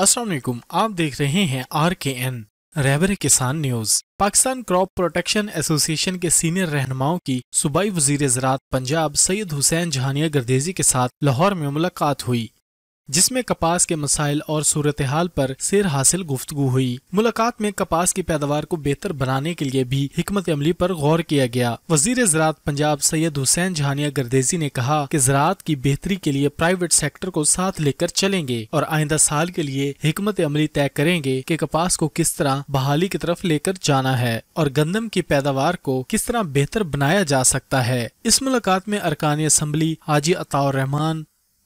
असलम आप देख रहे हैं आर के एन रहबर किसान news Pakistan crop protection association के सीनियर रहनुमाओं की सूबाई वजीर ज़रात पंजाब सैयद हुसैन जहानिया गर्देजी के साथ लाहौर में मुलाकात हुई जिसमें कपास के मसाइल और सूरत हाल पर सिर हासिल गुफ्तगु हुई मुलाकात में कपास की पैदावार को बेहतर बनाने के लिए भी हमत अमली पर गौर किया गया वजीर ज़रात पंजाब सैयद हुसैन जहानिया गर्देजी ने कहा कि ज़रात की बेहतरी के लिए प्राइवेट सेक्टर को साथ लेकर चलेंगे और आइंदा साल के लिए हमत अमली तय करेंगे की कपास को किस तरह बहाली की तरफ लेकर जाना है और गंदम की पैदावार को किस तरह बेहतर बनाया जा सकता है इस मुलाकात में अरकानी असम्बली हाजी अताउर रहमान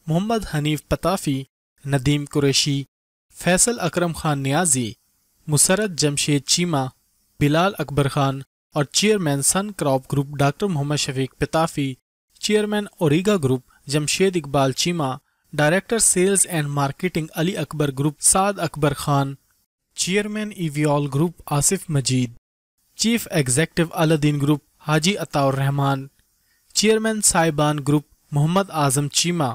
मोहम्मद हनीफ पताफी नदीम कुरैशी फैसल अकरम खान न्याजी मुसरत जमशेद चीमा बिलाल अकबर खान और chairman sun crop group doctor Mohammad Shafiq Patafi chairman Auriga group Jamshed Iqbal Cheema director sales and marketing Ali Akbar group Saad Akbar Khan chairman Evyol group Asif Majeed chief executive Aladin group Haji Ataur Rehman chairman Sahiban group Mohammad Azam Cheema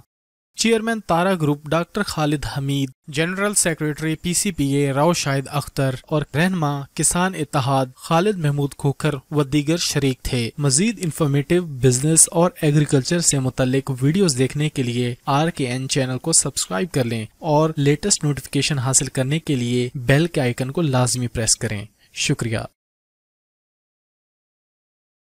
chairman Tara group doctor Khalid Hameed general secretary PCPA Rao Shahid Akhtar और रहनमा किसान इतिहाद खालिद महमूद खोखर व दीगर शरीक थे मजीद इंफॉर्मेटिव बिजनेस और एग्रीकल्चर से मुतल वीडियोस देखने के लिए आर के एन चैनल को सब्सक्राइब कर लें और लेटेस्ट नोटिफिकेशन हासिल करने के लिए बेल के आइकन को लाजमी प्रेस करें शुक्रिया